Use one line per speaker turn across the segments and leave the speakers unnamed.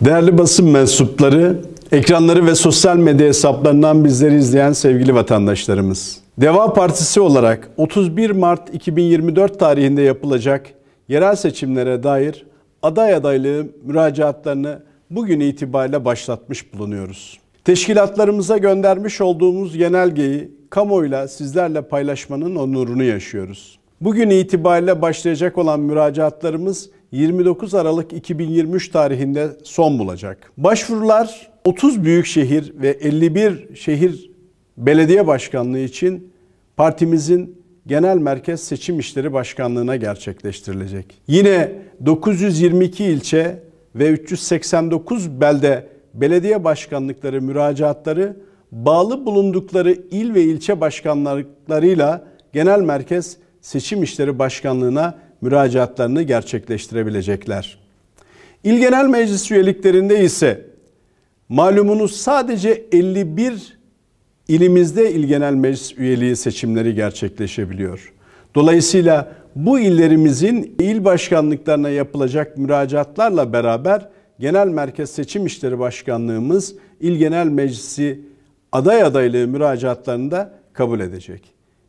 Değerli basın mensupları, ekranları ve sosyal medya hesaplarından bizleri izleyen sevgili vatandaşlarımız. Deva Partisi olarak 31 Mart 2024 tarihinde yapılacak yerel seçimlere dair aday adaylığı müracaatlarını bugün itibariyle başlatmış bulunuyoruz. Teşkilatlarımıza göndermiş olduğumuz genelgeyi kamuoyuyla sizlerle paylaşmanın onurunu yaşıyoruz. Bugün itibariyle başlayacak olan müracaatlarımız 29 Aralık 2023 tarihinde son bulacak. Başvurular 30 büyük şehir ve 51 şehir belediye başkanlığı için partimizin Genel Merkez Seçim İşleri Başkanlığı'na gerçekleştirilecek. Yine 922 ilçe ve 389 belde belediye başkanlıkları müracaatları bağlı bulundukları il ve ilçe başkanlıklarıyla Genel Merkez Seçim İşleri Başkanlığı'na müracaatlarını gerçekleştirebilecekler. İl Genel Meclis üyeliklerinde ise malumunuz sadece 51 ilimizde İl Genel Meclis üyeliği seçimleri gerçekleşebiliyor. Dolayısıyla bu illerimizin il başkanlıklarına yapılacak müracaatlarla beraber Genel Merkez Seçim İşleri Başkanlığımız İl Genel Meclisi aday adaylığı müracaatlarını da kabul edecek.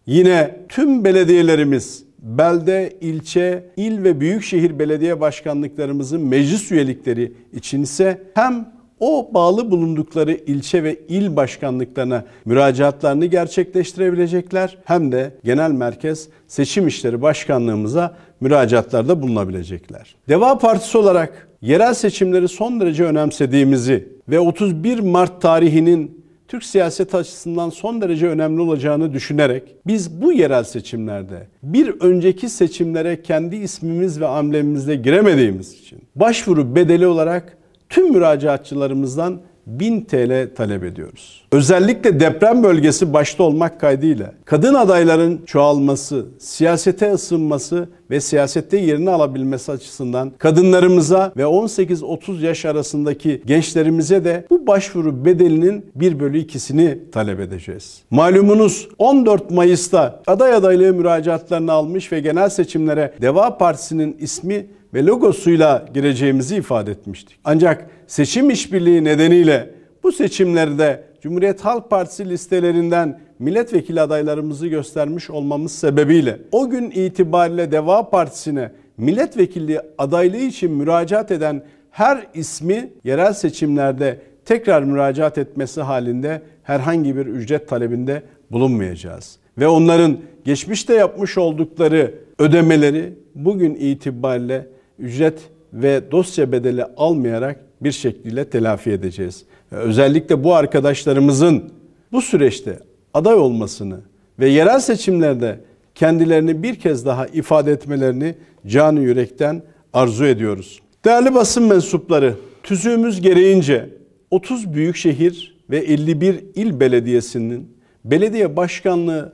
Yine tüm belediyelerimiz belde, ilçe, il ve büyükşehir belediye başkanlıklarımızın meclis üyelikleri için ise hem o bağlı bulundukları ilçe ve il başkanlıklarına müracaatlarını gerçekleştirebilecekler hem de genel merkez seçim işleri başkanlığımıza müracaatlarda bulunabilecekler. Deva Partisi olarak yerel seçimleri son derece önemsediğimizi ve 31 Mart tarihinin Türk siyaset açısından son derece önemli olacağını düşünerek biz bu yerel seçimlerde bir önceki seçimlere kendi ismimiz ve amblemimizle giremediğimiz için başvuru bedeli olarak tüm müracaatçılarımızdan 1000 TL talep ediyoruz. Özellikle deprem bölgesi başta olmak kaydıyla kadın adayların çoğalması, siyasete ısınması ve siyasette yerini alabilmesi açısından kadınlarımıza ve 18-30 yaş arasındaki gençlerimize de bu başvuru bedelinin 1 bölü 2'sini talep edeceğiz. Malumunuz 14 Mayıs'ta aday adaylığı müracaatlarını almış ve genel seçimlere Deva Partisi'nin ismi ve logosuyla gireceğimizi ifade etmiştik. Ancak seçim işbirliği nedeniyle bu seçimlerde Cumhuriyet Halk Partisi listelerinden milletvekili adaylarımızı göstermiş olmamız sebebiyle o gün itibariyle Deva Partisi'ne milletvekilliği adaylığı için müracaat eden her ismi yerel seçimlerde tekrar müracaat etmesi halinde herhangi bir ücret talebinde bulunmayacağız. Ve onların geçmişte yapmış oldukları ödemeleri bugün itibariyle ücret ve dosya bedeli almayarak bir şekliyle telafi edeceğiz. Özellikle bu arkadaşlarımızın bu süreçte aday olmasını ve yerel seçimlerde kendilerini bir kez daha ifade etmelerini canı yürekten arzu ediyoruz. Değerli basın mensupları, tüzüğümüz gereğince 30 büyükşehir ve 51 il belediyesinin belediye başkanlığı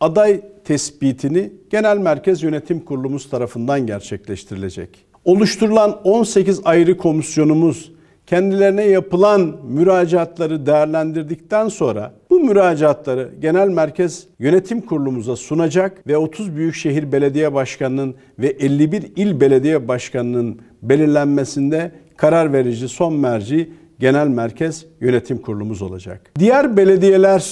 aday tespitini Genel Merkez Yönetim Kurulumuz tarafından gerçekleştirilecek. Oluşturulan 18 ayrı komisyonumuz kendilerine yapılan müracaatları değerlendirdikten sonra bu müracaatları Genel Merkez Yönetim Kurulumuza sunacak ve 30 Büyükşehir Belediye Başkanı'nın ve 51 il belediye başkanının belirlenmesinde karar verici son merci Genel Merkez Yönetim Kurulumuz olacak. Diğer belediyeler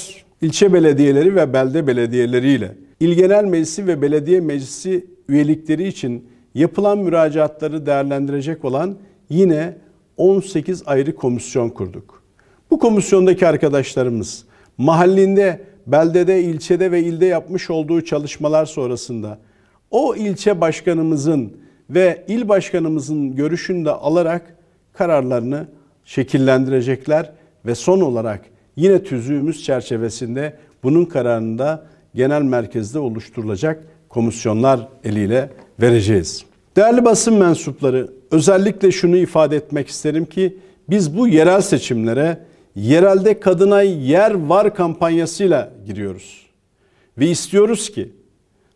ilçe belediyeleri ve belde belediyeleriyle il Genel Meclisi ve Belediye Meclisi üyelikleri için yapılan müracaatları değerlendirecek olan yine 18 ayrı komisyon kurduk. Bu komisyondaki arkadaşlarımız mahallinde, beldede, ilçede ve ilde yapmış olduğu çalışmalar sonrasında o ilçe başkanımızın ve il başkanımızın görüşünü de alarak kararlarını şekillendirecekler ve son olarak yine tüzüğümüz çerçevesinde bunun kararında genel merkezde oluşturulacak komisyonlar eliyle vereceğiz. Değerli basın mensupları özellikle şunu ifade etmek isterim ki biz bu yerel seçimlere yerelde kadına yer var kampanyasıyla giriyoruz. Ve istiyoruz ki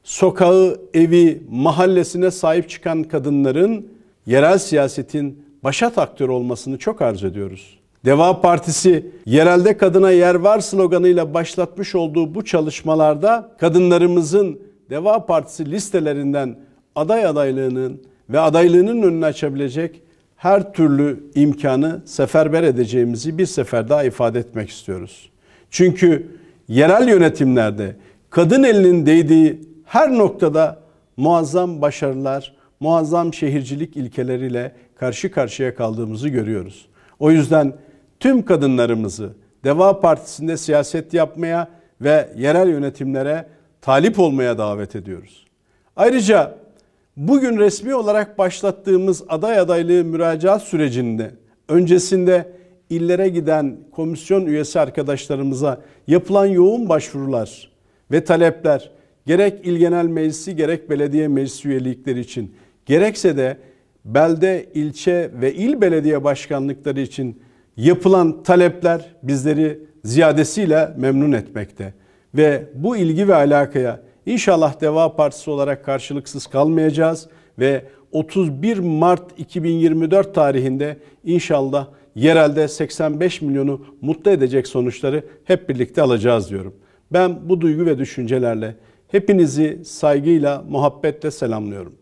sokağı, evi, mahallesine sahip çıkan kadınların yerel siyasetin başat aktör olmasını çok arz ediyoruz. Deva Partisi yerelde kadına yer var sloganıyla başlatmış olduğu bu çalışmalarda kadınlarımızın Deva Partisi listelerinden aday adaylığının ve adaylığının önünü açabilecek her türlü imkanı seferber edeceğimizi bir sefer daha ifade etmek istiyoruz. Çünkü yerel yönetimlerde kadın elinin değdiği her noktada muazzam başarılar, muazzam şehircilik ilkeleriyle karşı karşıya kaldığımızı görüyoruz. O yüzden tüm kadınlarımızı Deva Partisi'nde siyaset yapmaya ve yerel yönetimlere talip olmaya davet ediyoruz. Ayrıca bugün resmi olarak başlattığımız aday adaylığı müracaat sürecinde öncesinde illere giden komisyon üyesi arkadaşlarımıza yapılan yoğun başvurular ve talepler gerek il genel meclisi gerek belediye meclis üyelikleri için gerekse de belde, ilçe ve il belediye başkanlıkları için yapılan talepler bizleri ziyadesiyle memnun etmekte. Ve bu ilgi ve alakaya inşallah Deva Partisi olarak karşılıksız kalmayacağız ve 31 Mart 2024 tarihinde inşallah yerelde 85 milyonu mutlu edecek sonuçları hep birlikte alacağız diyorum. Ben bu duygu ve düşüncelerle hepinizi saygıyla, muhabbetle selamlıyorum.